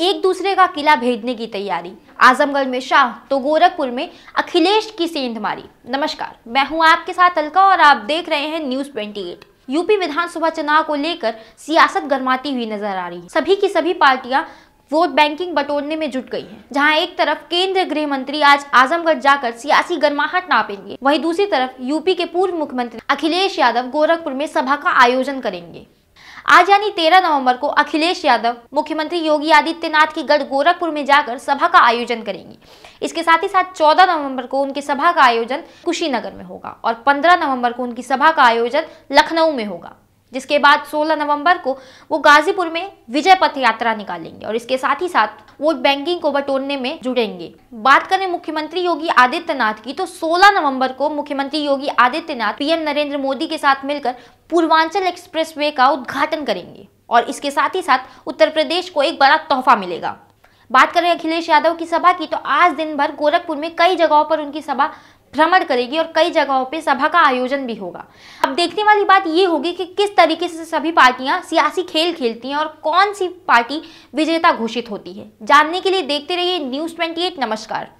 एक दूसरे का किला भेजने की तैयारी आजमगढ़ में शाह तो गोरखपुर में अखिलेश की सेंध मारी नमस्कार मैं हूं आपके साथ अलका और आप देख रहे हैं न्यूज 28 यूपी विधानसभा चुनाव को लेकर सियासत गर्माती हुई नजर आ रही है सभी की सभी पार्टियां वोट बैंकिंग बटोरने में जुट गई हैं, जहां एक तरफ केंद्रीय गृह मंत्री आज आजमगढ़ जाकर सियासी गर्माहट नापेंगे वहीं दूसरी तरफ यूपी के पूर्व मुख्यमंत्री अखिलेश यादव गोरखपुर में सभा का आयोजन करेंगे आज यानी 13 नवंबर को अखिलेश यादव मुख्यमंत्री योगी आदित्यनाथ की गढ़ गोरखपुर में जाकर सभा का आयोजन करेंगी इसके साथ ही साथ 14 नवंबर को उनकी सभा का आयोजन कुशीनगर में होगा और 15 नवंबर को उनकी सभा का आयोजन लखनऊ में होगा जिसके बाद 16 नवंबर को वो गाजीपुर में विजय पथ यात्रा निकालेंगे और इसके साथ ही साथ वो बैंकिंग को बटोरने में जुड़ेंगे बात करें मुख्यमंत्री योगी आदित्यनाथ की तो 16 नवंबर को मुख्यमंत्री योगी आदित्यनाथ पीएम नरेंद्र मोदी के साथ मिलकर पूर्वांचल एक्सप्रेसवे का उद्घाटन करेंगे और इसके साथ ही साथ उत्तर प्रदेश को एक बड़ा तोहफा मिलेगा बात करें अखिलेश यादव की सभा की तो आज दिन भर गोरखपुर में कई जगहों पर उनकी सभा भ्रमण करेगी और कई जगहों पे सभा का आयोजन भी होगा अब देखने वाली बात ये होगी कि किस तरीके से सभी पार्टियां सियासी खेल खेलती हैं और कौन सी पार्टी विजेता घोषित होती है जानने के लिए देखते रहिए न्यूज़ 28 नमस्कार